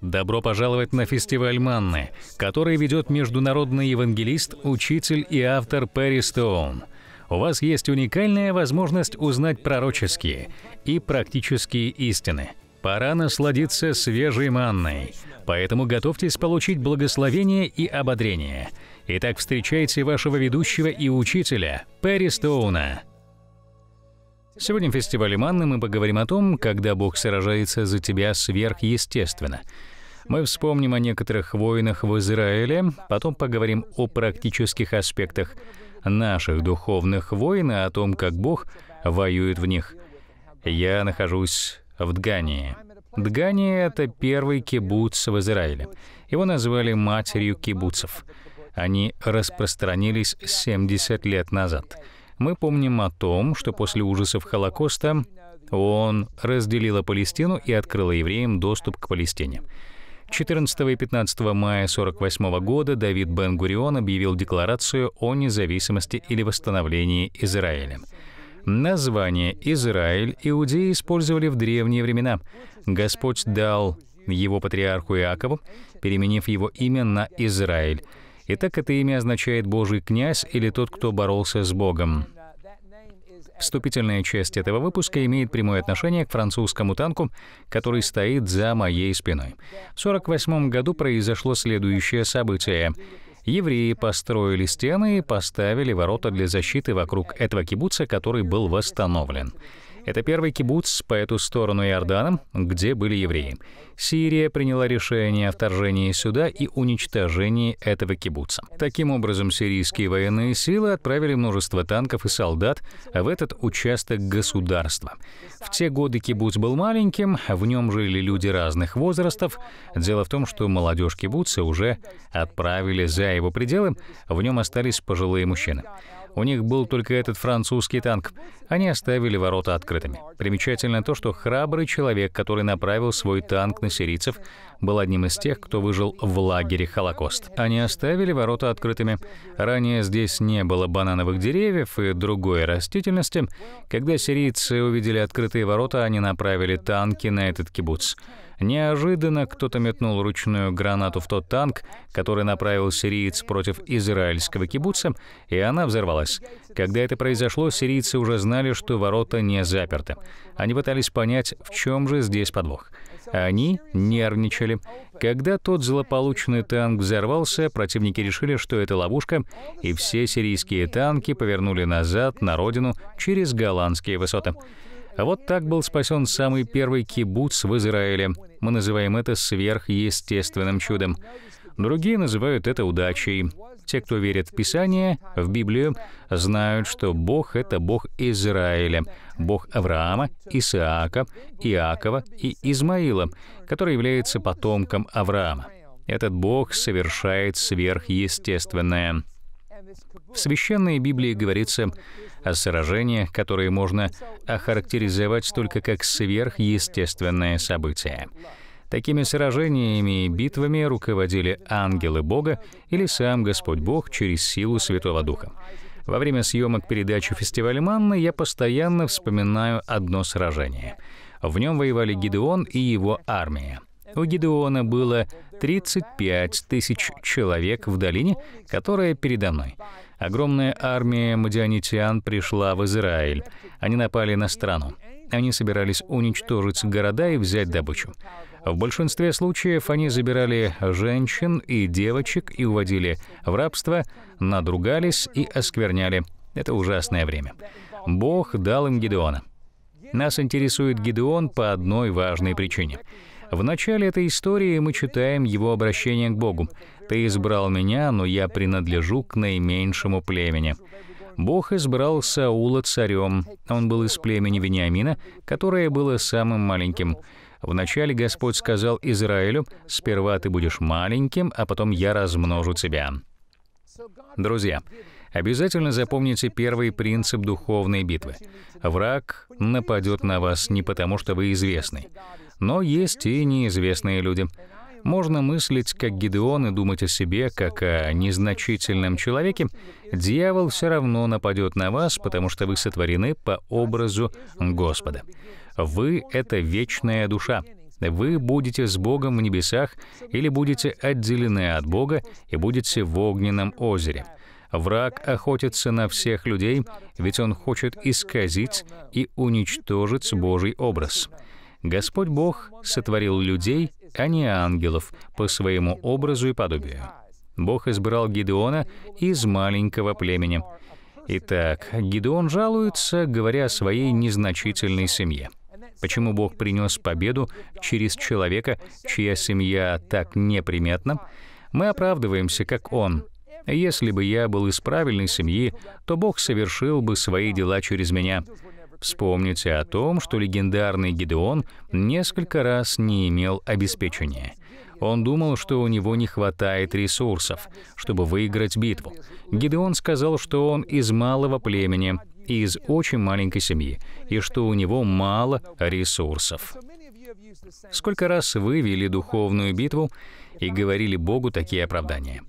Добро пожаловать на фестиваль Манны, который ведет международный евангелист, учитель и автор Перри Стоун. У вас есть уникальная возможность узнать пророческие и практические истины. Пора насладиться свежей манной, поэтому готовьтесь получить благословение и ободрение. Итак, встречайте вашего ведущего и учителя Перри Стоуна. Сегодня в фестивале Манны мы поговорим о том, когда Бог сражается за тебя сверхъестественно – мы вспомним о некоторых войнах в Израиле, потом поговорим о практических аспектах наших духовных войн о том, как Бог воюет в них. Я нахожусь в Дгании. Дгания — это первый кибуц в Израиле. Его назвали матерью кибуцев. Они распространились 70 лет назад. Мы помним о том, что после ужасов Холокоста он разделила Палестину и открыла евреям доступ к Палестине. 14 и 15 мая 1948 года Давид Бен-Гурион объявил декларацию о независимости или восстановлении Израиля. Название «Израиль» иудеи использовали в древние времена. Господь дал его патриарху Иакову, переменив его имя на Израиль. Итак, это имя означает «Божий князь» или «тот, кто боролся с Богом». Вступительная часть этого выпуска имеет прямое отношение к французскому танку, который стоит за моей спиной. В 1948 году произошло следующее событие. Евреи построили стены и поставили ворота для защиты вокруг этого кибуца, который был восстановлен. Это первый кибуц по эту сторону Иордана, где были евреи. Сирия приняла решение о вторжении сюда и уничтожении этого кибуца. Таким образом, сирийские военные силы отправили множество танков и солдат в этот участок государства. В те годы кибуц был маленьким, в нем жили люди разных возрастов. Дело в том, что молодежь кибуца уже отправили за его пределы, в нем остались пожилые мужчины. У них был только этот французский танк. Они оставили ворота открытыми. Примечательно то, что храбрый человек, который направил свой танк на сирийцев, был одним из тех, кто выжил в лагере Холокост. Они оставили ворота открытыми. Ранее здесь не было банановых деревьев и другой растительности. Когда сирийцы увидели открытые ворота, они направили танки на этот кибуц. Неожиданно кто-то метнул ручную гранату в тот танк, который направил сириец против израильского кибуца, и она взорвалась. Когда это произошло, сирийцы уже знали, что ворота не заперты. Они пытались понять, в чем же здесь подвох. Они нервничали. Когда тот злополучный танк взорвался, противники решили, что это ловушка, и все сирийские танки повернули назад на родину через голландские высоты. А вот так был спасен самый первый кибуц в Израиле. Мы называем это сверхъестественным чудом. Другие называют это удачей. Те, кто верит в Писание, в Библию, знают, что Бог — это Бог Израиля, Бог Авраама, Исаака, Иакова и Измаила, который является потомком Авраама. Этот Бог совершает сверхъестественное. В священной Библии говорится о сражениях, которые можно охарактеризовать только как сверхъестественное событие. Такими сражениями и битвами руководили ангелы Бога или сам Господь Бог через силу Святого Духа. Во время съемок передачи «Фестиваль Манны» я постоянно вспоминаю одно сражение. В нем воевали Гидеон и его армия. У Гидеона было 35 тысяч человек в долине, которая передо мной. Огромная армия мадианитян пришла в Израиль. Они напали на страну. Они собирались уничтожить города и взять добычу. В большинстве случаев они забирали женщин и девочек и уводили в рабство, надругались и оскверняли. Это ужасное время. Бог дал им Гедеона. Нас интересует Гедеон по одной важной причине — в начале этой истории мы читаем его обращение к Богу. «Ты избрал меня, но я принадлежу к наименьшему племени». Бог избрал Саула царем. Он был из племени Вениамина, которое было самым маленьким. Вначале Господь сказал Израилю, «Сперва ты будешь маленьким, а потом я размножу тебя». Друзья, обязательно запомните первый принцип духовной битвы. Враг нападет на вас не потому, что вы известны. Но есть и неизвестные люди. Можно мыслить как Гидеон и думать о себе как о незначительном человеке. Дьявол все равно нападет на вас, потому что вы сотворены по образу Господа. Вы — это вечная душа. Вы будете с Богом в небесах или будете отделены от Бога и будете в огненном озере. Враг охотится на всех людей, ведь он хочет исказить и уничтожить Божий образ. Господь Бог сотворил людей, а не ангелов, по своему образу и подобию. Бог избрал Гедеона из маленького племени. Итак, Гедеон жалуется, говоря о своей незначительной семье. Почему Бог принес победу через человека, чья семья так неприметна? Мы оправдываемся, как он. Если бы я был из правильной семьи, то Бог совершил бы свои дела через меня. Вспомните о том, что легендарный Гедеон несколько раз не имел обеспечения. Он думал, что у него не хватает ресурсов, чтобы выиграть битву. Гедеон сказал, что он из малого племени, из очень маленькой семьи, и что у него мало ресурсов. Сколько раз вы вели духовную битву и говорили Богу такие оправдания?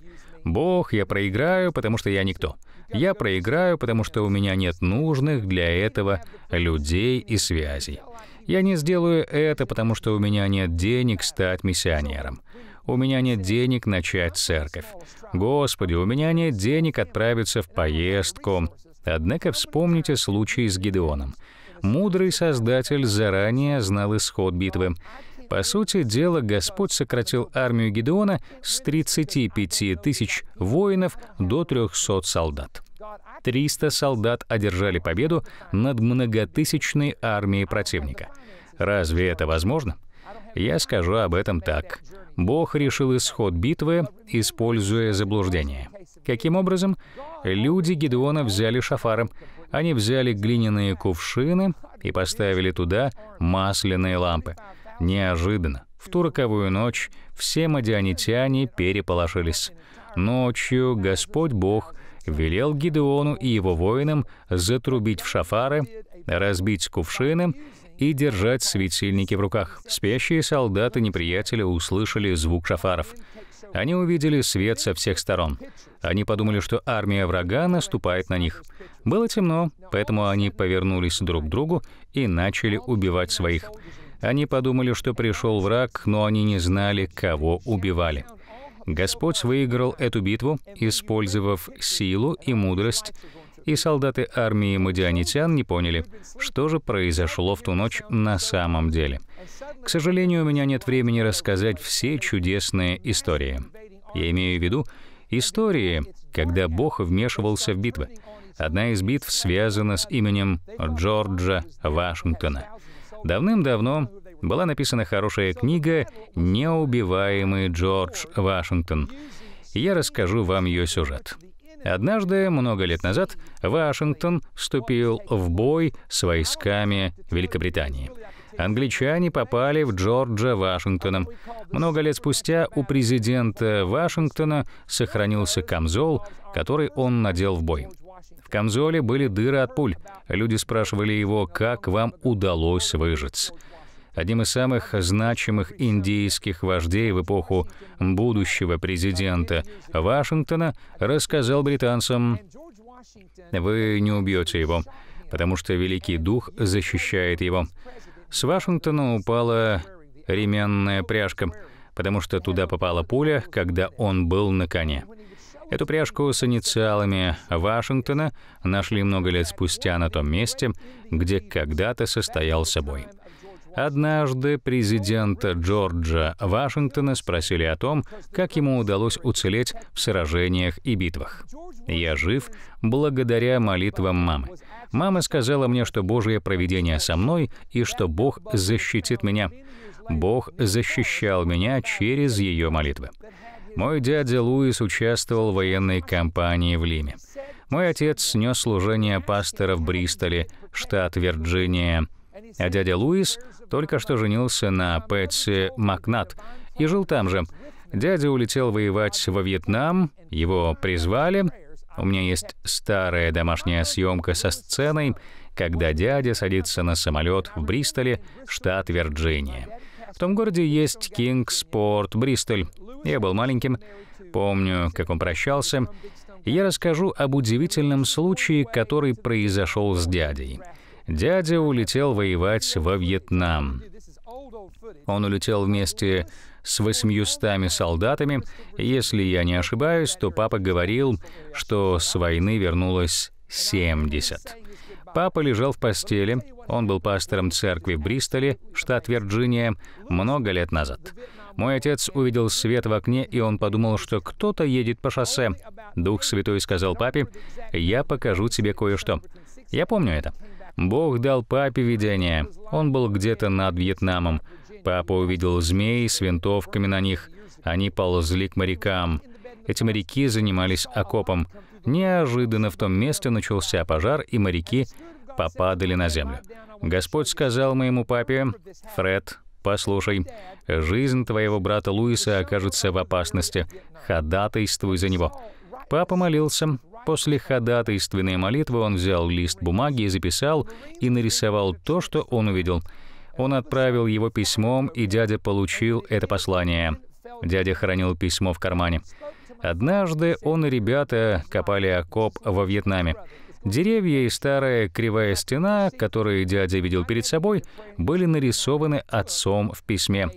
«Бог, я проиграю, потому что я никто. Я проиграю, потому что у меня нет нужных для этого людей и связей. Я не сделаю это, потому что у меня нет денег стать миссионером. У меня нет денег начать церковь. Господи, у меня нет денег отправиться в поездку. Однако вспомните случай с Гедеоном. Мудрый Создатель заранее знал исход битвы. По сути дела, Господь сократил армию Гедеона с 35 тысяч воинов до 300 солдат. 300 солдат одержали победу над многотысячной армией противника. Разве это возможно? Я скажу об этом так. Бог решил исход битвы, используя заблуждение. Каким образом? Люди Гедеона взяли шафары, Они взяли глиняные кувшины и поставили туда масляные лампы. Неожиданно, в ту роковую ночь, все мадианитяне переполошились. Ночью Господь Бог велел Гидеону и его воинам затрубить в шафары, разбить кувшины и держать светильники в руках. Спящие солдаты неприятеля услышали звук шафаров. Они увидели свет со всех сторон. Они подумали, что армия врага наступает на них. Было темно, поэтому они повернулись друг к другу и начали убивать своих. Они подумали, что пришел враг, но они не знали, кого убивали. Господь выиграл эту битву, использовав силу и мудрость, и солдаты армии мадианитян не поняли, что же произошло в ту ночь на самом деле. К сожалению, у меня нет времени рассказать все чудесные истории. Я имею в виду истории, когда Бог вмешивался в битвы. Одна из битв связана с именем Джорджа Вашингтона. Давным-давно была написана хорошая книга «Неубиваемый Джордж Вашингтон». Я расскажу вам ее сюжет. Однажды, много лет назад, Вашингтон вступил в бой с войсками Великобритании. Англичане попали в Джорджа Вашингтона. Много лет спустя у президента Вашингтона сохранился камзол, который он надел в бой камзоле были дыры от пуль. Люди спрашивали его, как вам удалось выжить. Одним из самых значимых индийских вождей в эпоху будущего президента Вашингтона рассказал британцам, «Вы не убьете его, потому что Великий Дух защищает его». С Вашингтона упала ременная пряжка, потому что туда попала пуля, когда он был на коне. Эту пряжку с инициалами Вашингтона нашли много лет спустя на том месте, где когда-то состоял собой. Однажды президента Джорджа Вашингтона спросили о том, как ему удалось уцелеть в сражениях и битвах. «Я жив благодаря молитвам мамы. Мама сказала мне, что Божие провидение со мной и что Бог защитит меня. Бог защищал меня через ее молитвы. Мой дядя Луис участвовал в военной кампании в Лиме. Мой отец снес служение пастора в Бристоле, штат Вирджиния, а дядя Луис только что женился на Пэтси Макнат и жил там же. Дядя улетел воевать во Вьетнам, его призвали. У меня есть старая домашняя съемка со сценой, когда дядя садится на самолет в Бристоле, штат Вирджиния том городе есть Кингспорт, Бристоль. Я был маленьким, помню, как он прощался. Я расскажу об удивительном случае, который произошел с дядей. Дядя улетел воевать во Вьетнам. Он улетел вместе с 800 солдатами. Если я не ошибаюсь, то папа говорил, что с войны вернулось 70. Папа лежал в постели, он был пастором церкви в Бристоле, штат Вирджиния, много лет назад. Мой отец увидел свет в окне, и он подумал, что кто-то едет по шоссе. Дух Святой сказал папе, «Я покажу тебе кое-что». Я помню это. Бог дал папе видение. Он был где-то над Вьетнамом. Папа увидел змей с винтовками на них. Они ползли к морякам. Эти моряки занимались окопом. Неожиданно в том месте начался пожар, и моряки попадали на землю. Господь сказал моему папе, «Фред, послушай, жизнь твоего брата Луиса окажется в опасности. Ходатайствуй за него». Папа молился. После ходатайственной молитвы он взял лист бумаги и записал и нарисовал то, что он увидел. Он отправил его письмом, и дядя получил это послание. Дядя хранил письмо в кармане. Однажды он и ребята копали окоп во Вьетнаме. Деревья и старая кривая стена, которые дядя видел перед собой, были нарисованы отцом в письме.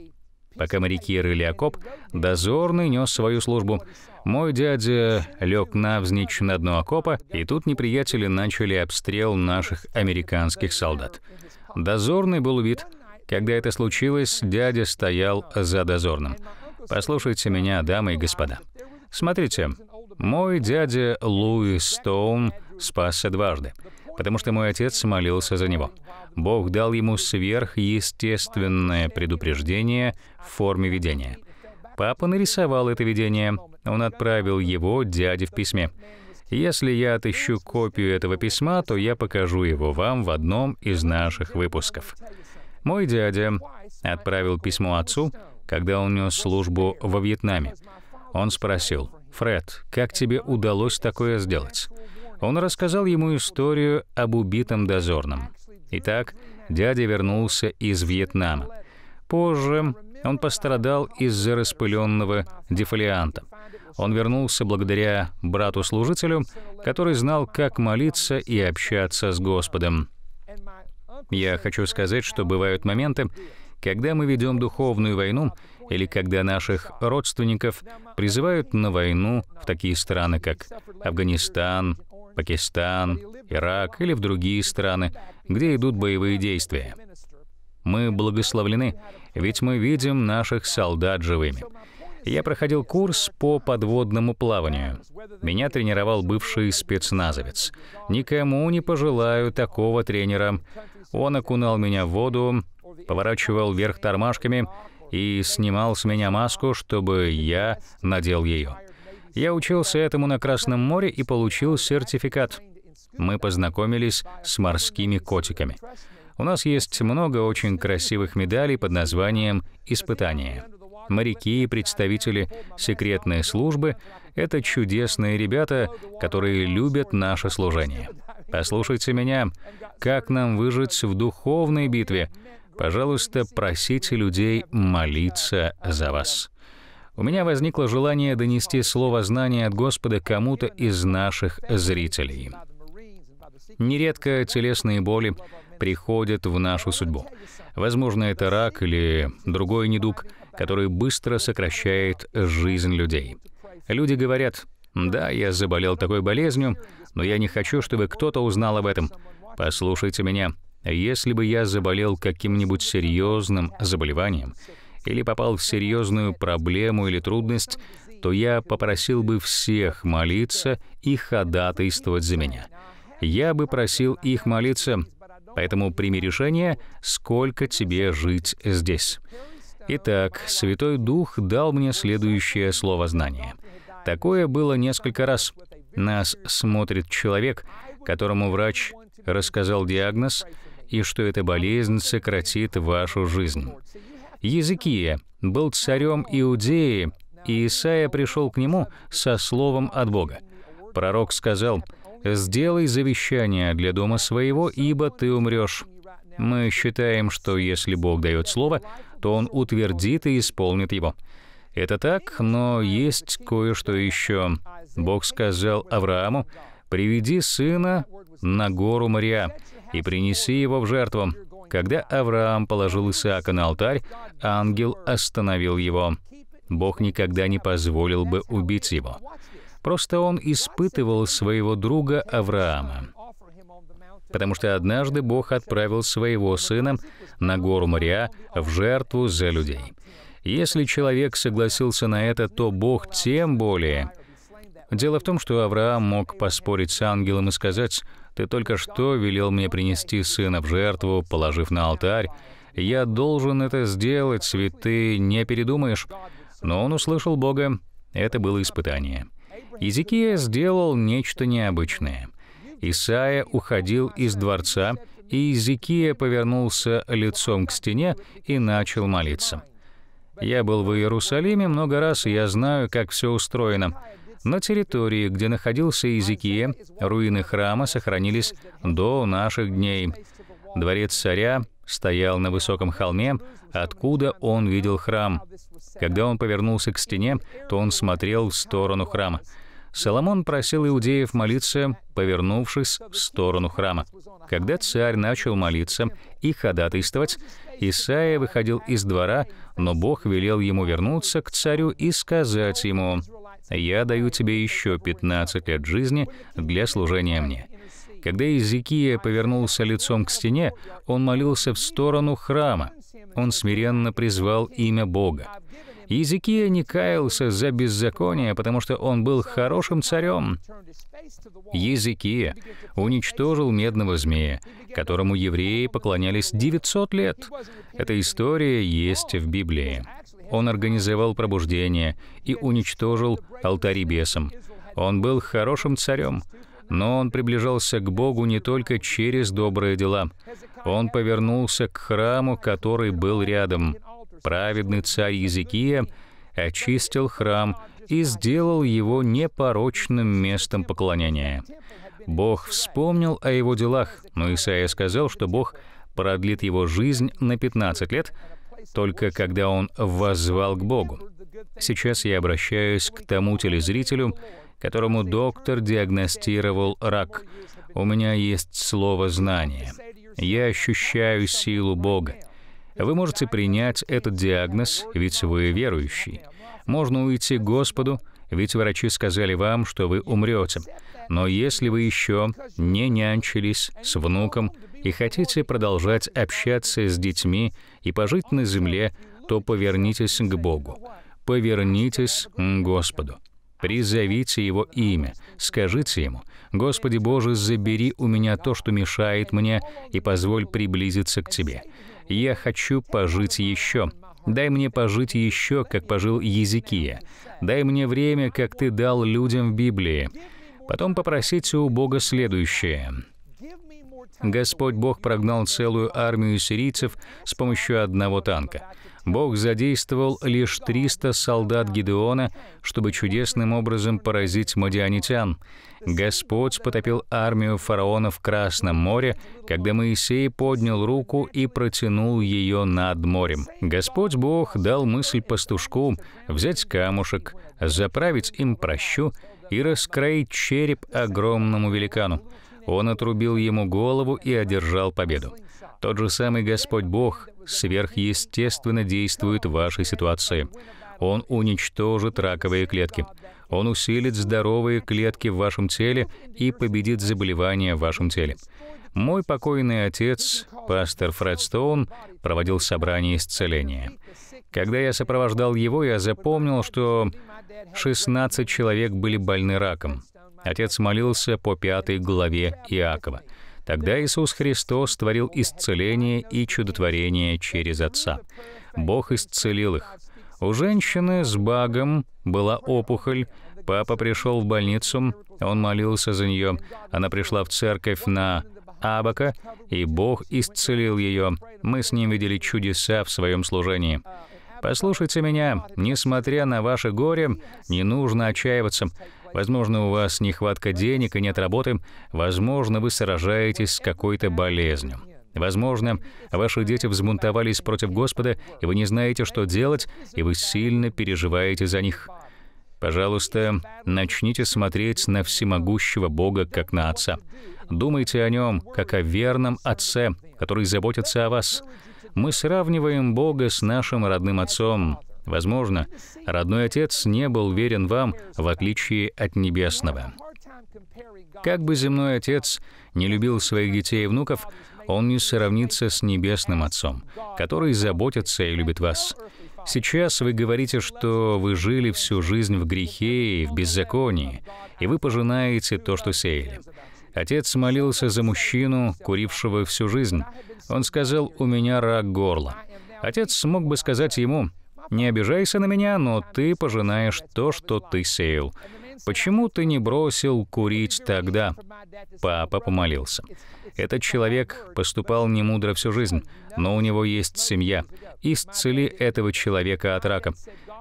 Пока моряки рыли окоп, дозорный нес свою службу. Мой дядя лег навзничь на дно окопа, и тут неприятели начали обстрел наших американских солдат. Дозорный был убит. Когда это случилось, дядя стоял за дозорным. «Послушайте меня, дамы и господа. Смотрите, мой дядя Луис Стоун спасся дважды, потому что мой отец молился за него. Бог дал ему сверхъестественное предупреждение в форме видения. Папа нарисовал это видение. Он отправил его дяде в письме. Если я отыщу копию этого письма, то я покажу его вам в одном из наших выпусков. Мой дядя отправил письмо отцу, когда он нес службу во Вьетнаме. Он спросил, «Фред, как тебе удалось такое сделать?» Он рассказал ему историю об убитом дозорном. Итак, дядя вернулся из Вьетнама. Позже он пострадал из-за распыленного дефолианта. Он вернулся благодаря брату-служителю, который знал, как молиться и общаться с Господом. Я хочу сказать, что бывают моменты, когда мы ведем духовную войну, или когда наших родственников призывают на войну в такие страны, как Афганистан, Пакистан, Ирак или в другие страны, где идут боевые действия. Мы благословлены, ведь мы видим наших солдат живыми. Я проходил курс по подводному плаванию. Меня тренировал бывший спецназовец. Никому не пожелаю такого тренера. Он окунал меня в воду, поворачивал вверх тормашками и снимал с меня маску, чтобы я надел ее. Я учился этому на Красном море и получил сертификат. Мы познакомились с морскими котиками. У нас есть много очень красивых медалей под названием «Испытание». Моряки и представители секретной службы — это чудесные ребята, которые любят наше служение. Послушайте меня, как нам выжить в духовной битве, Пожалуйста, просите людей молиться за вас. У меня возникло желание донести слово знания от Господа кому-то из наших зрителей. Нередко телесные боли приходят в нашу судьбу. Возможно, это рак или другой недуг, который быстро сокращает жизнь людей. Люди говорят, «Да, я заболел такой болезнью, но я не хочу, чтобы кто-то узнал об этом. Послушайте меня, если бы я заболел каким-нибудь серьезным заболеванием или попал в серьезную проблему или трудность, то я попросил бы всех молиться и ходатайствовать за меня. Я бы просил их молиться, поэтому прими решение, сколько тебе жить здесь. Итак, Святой Дух дал мне следующее слово знания. Такое было несколько раз. Нас смотрит человек, которому врач рассказал диагноз — и что эта болезнь сократит вашу жизнь. Языкия был царем Иудеи, и Исаия пришел к нему со словом от Бога. Пророк сказал, «Сделай завещание для дома своего, ибо ты умрешь». Мы считаем, что если Бог дает слово, то Он утвердит и исполнит его. Это так, но есть кое-что еще. Бог сказал Аврааму, «Приведи сына на гору Мария, и принеси его в жертву». Когда Авраам положил Исаака на алтарь, ангел остановил его. Бог никогда не позволил бы убить его. Просто он испытывал своего друга Авраама. Потому что однажды Бог отправил своего сына на гору Мориа в жертву за людей. Если человек согласился на это, то Бог тем более. Дело в том, что Авраам мог поспорить с ангелом и сказать, ты только что велел мне принести сына в жертву, положив на алтарь. Я должен это сделать, святый, не передумаешь». Но он услышал Бога. Это было испытание. Иезекия сделал нечто необычное. Исаия уходил из дворца, и Иезекия повернулся лицом к стене и начал молиться. «Я был в Иерусалиме много раз, и я знаю, как все устроено. На территории, где находился Иезекия, руины храма сохранились до наших дней. Дворец царя стоял на высоком холме, откуда он видел храм. Когда он повернулся к стене, то он смотрел в сторону храма. Соломон просил иудеев молиться, повернувшись в сторону храма. Когда царь начал молиться и ходатайствовать, Исаия выходил из двора, но Бог велел ему вернуться к царю и сказать ему, я даю тебе еще 15 лет жизни для служения мне». Когда Иезекия повернулся лицом к стене, он молился в сторону храма. Он смиренно призвал имя Бога. Иезекия не каялся за беззаконие, потому что он был хорошим царем. Иезекия уничтожил медного змея, которому евреи поклонялись 900 лет. Эта история есть в Библии. Он организовал пробуждение и уничтожил алтари бесам. Он был хорошим царем, но он приближался к Богу не только через добрые дела. Он повернулся к храму, который был рядом. Праведный царь Езекия очистил храм и сделал его непорочным местом поклонения. Бог вспомнил о его делах, но Исаия сказал, что Бог продлит его жизнь на 15 лет, только когда он воззвал к Богу. Сейчас я обращаюсь к тому телезрителю, которому доктор диагностировал рак. У меня есть слово «знание». Я ощущаю силу Бога. Вы можете принять этот диагноз, ведь вы верующий. Можно уйти к Господу, ведь врачи сказали вам, что вы умрете. Но если вы еще не нянчились с внуком, и хотите продолжать общаться с детьми и пожить на земле, то повернитесь к Богу, повернитесь к Господу. Призовите Его имя, скажите Ему, «Господи Боже, забери у меня то, что мешает мне, и позволь приблизиться к Тебе. Я хочу пожить еще. Дай мне пожить еще, как пожил Езекия. Дай мне время, как Ты дал людям в Библии». Потом попросите у Бога следующее — Господь Бог прогнал целую армию сирийцев с помощью одного танка. Бог задействовал лишь 300 солдат Гедеона, чтобы чудесным образом поразить мадианитян. Господь потопил армию фараона в Красном море, когда Моисей поднял руку и протянул ее над морем. Господь Бог дал мысль пастушку взять камушек, заправить им прощу и раскроить череп огромному великану. Он отрубил ему голову и одержал победу. Тот же самый Господь Бог сверхъестественно действует в вашей ситуации. Он уничтожит раковые клетки. Он усилит здоровые клетки в вашем теле и победит заболевания в вашем теле. Мой покойный отец, пастор Фред Стоун, проводил собрание исцеления. Когда я сопровождал его, я запомнил, что 16 человек были больны раком. Отец молился по пятой главе Иакова. Тогда Иисус Христос творил исцеление и чудотворение через Отца. Бог исцелил их. У женщины с багом была опухоль. Папа пришел в больницу, он молился за нее. Она пришла в церковь на Абака, и Бог исцелил ее. Мы с ним видели чудеса в своем служении. Послушайте меня, несмотря на ваше горе, не нужно отчаиваться. Возможно, у вас нехватка денег и нет работы. Возможно, вы сражаетесь с какой-то болезнью. Возможно, ваши дети взбунтовались против Господа, и вы не знаете, что делать, и вы сильно переживаете за них. Пожалуйста, начните смотреть на всемогущего Бога, как на Отца. Думайте о Нем, как о верном Отце, который заботится о вас. Мы сравниваем Бога с нашим родным Отцом. Возможно, родной отец не был верен вам, в отличие от небесного. Как бы земной отец не любил своих детей и внуков, он не сравнится с небесным отцом, который заботится и любит вас. Сейчас вы говорите, что вы жили всю жизнь в грехе и в беззаконии, и вы пожинаете то, что сеяли. Отец молился за мужчину, курившего всю жизнь. Он сказал, «У меня рак горла». Отец смог бы сказать ему, не обижайся на меня, но ты пожинаешь то, что ты сеял. Почему ты не бросил курить тогда? Папа помолился. Этот человек поступал немудро всю жизнь, но у него есть семья. Исцели этого человека от рака.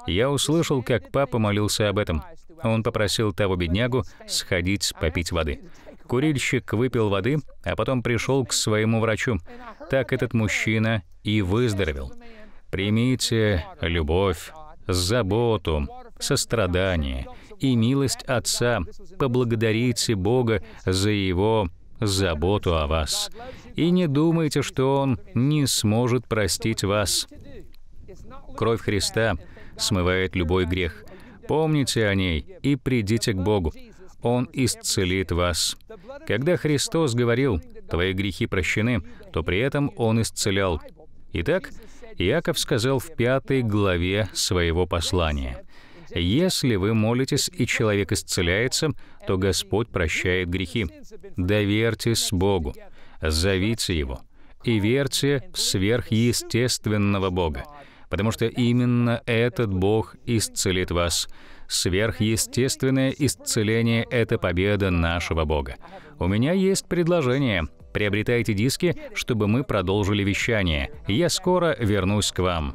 Я услышал, как папа молился об этом. Он попросил того беднягу сходить попить воды. Курильщик выпил воды, а потом пришел к своему врачу. Так этот мужчина и выздоровел. Примите любовь, заботу, сострадание и милость Отца. Поблагодарите Бога за Его заботу о вас. И не думайте, что Он не сможет простить вас. Кровь Христа смывает любой грех. Помните о ней и придите к Богу. Он исцелит вас. Когда Христос говорил «Твои грехи прощены», то при этом Он исцелял. Итак, Иаков сказал в пятой главе своего послания, «Если вы молитесь, и человек исцеляется, то Господь прощает грехи. Доверьтесь Богу, зовите Его, и верьте в сверхъестественного Бога, потому что именно этот Бог исцелит вас. Сверхъестественное исцеление — это победа нашего Бога. У меня есть предложение. Приобретайте диски, чтобы мы продолжили вещание. Я скоро вернусь к вам.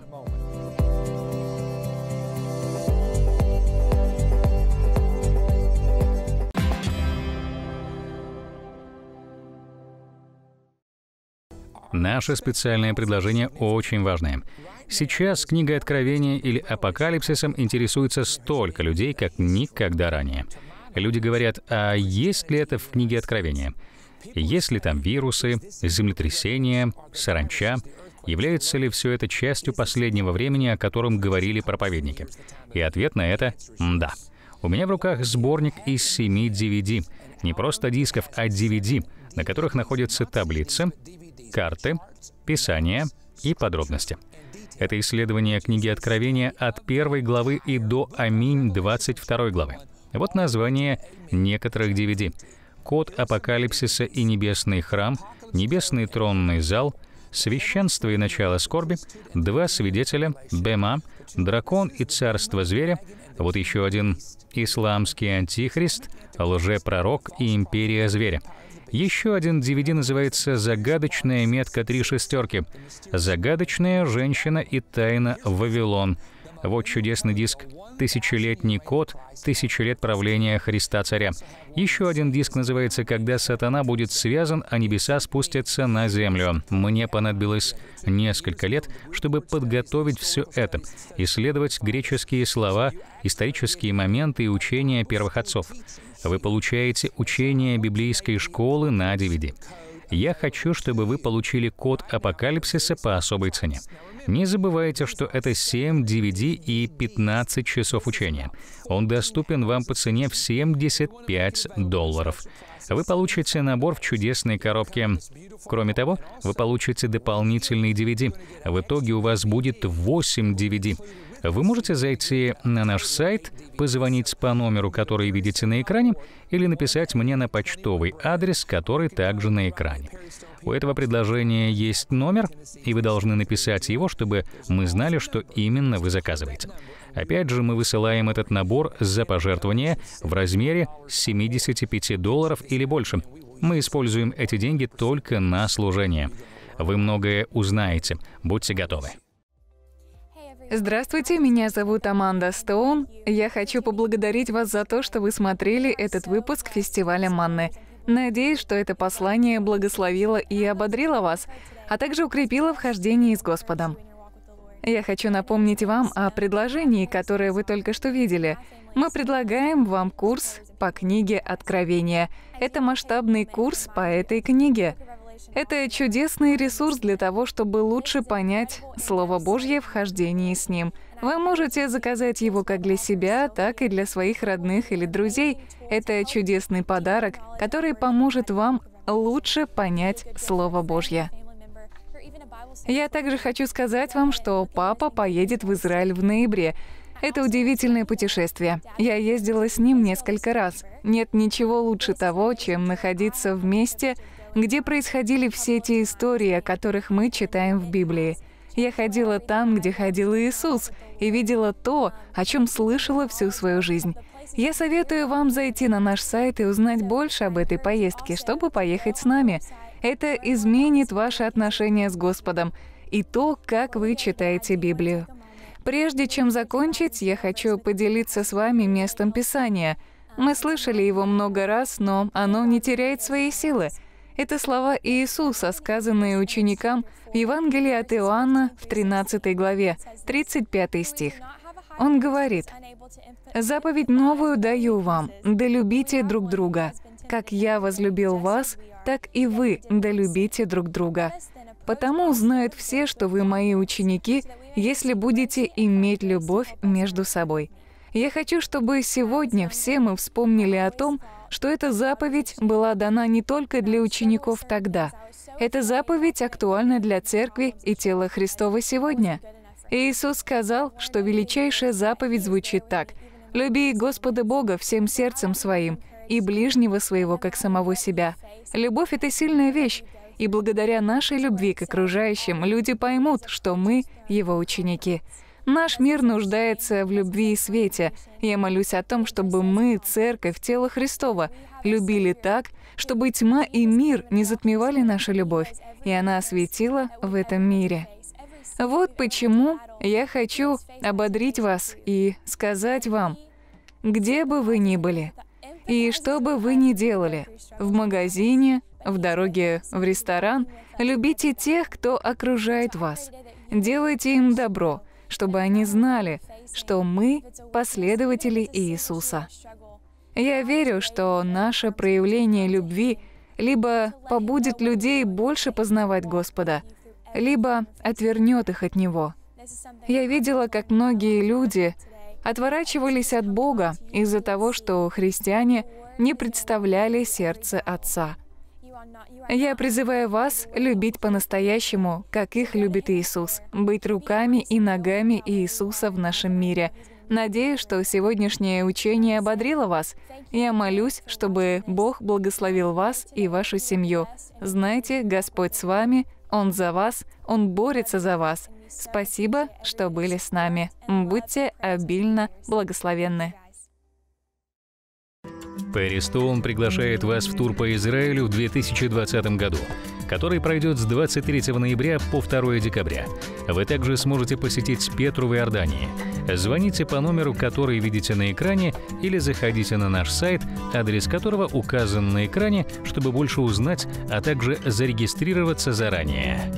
Наше специальное предложение очень важное. Сейчас книга Откровения или Апокалипсисом интересуется столько людей, как никогда ранее. Люди говорят, а есть ли это в книге Откровения? Есть ли там вирусы, землетрясения, саранча? Является ли все это частью последнего времени, о котором говорили проповедники? И ответ на это — да. У меня в руках сборник из семи DVD. Не просто дисков, а DVD, на которых находятся таблицы, карты, писания и подробности. Это исследование книги Откровения от первой главы и до Аминь 22 главы. Вот название некоторых DVD. Код апокалипсиса и небесный храм, небесный тронный зал, священство и начало скорби, два свидетеля, Бема, дракон и царство зверя, вот еще один исламский антихрист, лжепророк и империя зверя. Еще один DVD называется «Загадочная метка три шестерки», «Загадочная женщина и тайна Вавилон», вот чудесный диск «Тысячелетний код. Тысячи лет правления Христа Царя». Еще один диск называется «Когда сатана будет связан, а небеса спустятся на землю». Мне понадобилось несколько лет, чтобы подготовить все это, исследовать греческие слова, исторические моменты и учения первых отцов. Вы получаете учение библейской школы на DVD. Я хочу, чтобы вы получили код апокалипсиса по особой цене. Не забывайте, что это 7 DVD и 15 часов учения. Он доступен вам по цене в 75 долларов. Вы получите набор в чудесной коробке. Кроме того, вы получите дополнительный DVD. В итоге у вас будет 8 DVD. Вы можете зайти на наш сайт, позвонить по номеру, который видите на экране, или написать мне на почтовый адрес, который также на экране. У этого предложения есть номер, и вы должны написать его, чтобы мы знали, что именно вы заказываете. Опять же, мы высылаем этот набор за пожертвование в размере 75 долларов или больше. Мы используем эти деньги только на служение. Вы многое узнаете. Будьте готовы. Здравствуйте, меня зовут Аманда Стоун. Я хочу поблагодарить вас за то, что вы смотрели этот выпуск фестиваля Манны. Надеюсь, что это послание благословило и ободрило вас, а также укрепило вхождение с Господом. Я хочу напомнить вам о предложении, которое вы только что видели. Мы предлагаем вам курс по книге Откровения. Это масштабный курс по этой книге. Это чудесный ресурс для того, чтобы лучше понять Слово Божье в хождении с Ним. Вы можете заказать его как для себя, так и для своих родных или друзей. Это чудесный подарок, который поможет вам лучше понять Слово Божье. Я также хочу сказать вам, что папа поедет в Израиль в ноябре. Это удивительное путешествие. Я ездила с ним несколько раз. Нет ничего лучше того, чем находиться вместе где происходили все те истории, о которых мы читаем в Библии. Я ходила там, где ходил Иисус, и видела то, о чем слышала всю свою жизнь. Я советую вам зайти на наш сайт и узнать больше об этой поездке, чтобы поехать с нами. Это изменит ваше отношение с Господом и то, как вы читаете Библию. Прежде чем закончить, я хочу поделиться с вами местом Писания. Мы слышали его много раз, но оно не теряет своей силы — это слова Иисуса, сказанные ученикам в Евангелии от Иоанна в 13 главе, 35 стих. Он говорит, «Заповедь новую даю вам, да любите друг друга. Как я возлюбил вас, так и вы да любите друг друга. Потому узнают все, что вы мои ученики, если будете иметь любовь между собой». Я хочу, чтобы сегодня все мы вспомнили о том, что эта заповедь была дана не только для учеников тогда. Эта заповедь актуальна для Церкви и тела Христова сегодня. Иисус сказал, что величайшая заповедь звучит так «Люби Господа Бога всем сердцем своим и ближнего своего, как самого себя». Любовь — это сильная вещь, и благодаря нашей любви к окружающим люди поймут, что мы — Его ученики. Наш мир нуждается в любви и свете. Я молюсь о том, чтобы мы, Церковь, Тело Христова, любили так, чтобы тьма и мир не затмевали нашу любовь, и она осветила в этом мире. Вот почему я хочу ободрить вас и сказать вам, где бы вы ни были, и что бы вы ни делали, в магазине, в дороге, в ресторан, любите тех, кто окружает вас. Делайте им добро – чтобы они знали, что мы последователи Иисуса. Я верю, что наше проявление любви либо побудет людей больше познавать Господа, либо отвернет их от Него. Я видела, как многие люди отворачивались от Бога из-за того, что христиане не представляли сердце Отца — я призываю вас любить по-настоящему, как их любит Иисус, быть руками и ногами Иисуса в нашем мире. Надеюсь, что сегодняшнее учение ободрило вас. Я молюсь, чтобы Бог благословил вас и вашу семью. Знайте, Господь с вами, Он за вас, Он борется за вас. Спасибо, что были с нами. Будьте обильно благословенны. Перри Стоун приглашает вас в тур по Израилю в 2020 году, который пройдет с 23 ноября по 2 декабря. Вы также сможете посетить Петру в Иордании. Звоните по номеру, который видите на экране, или заходите на наш сайт, адрес которого указан на экране, чтобы больше узнать, а также зарегистрироваться заранее.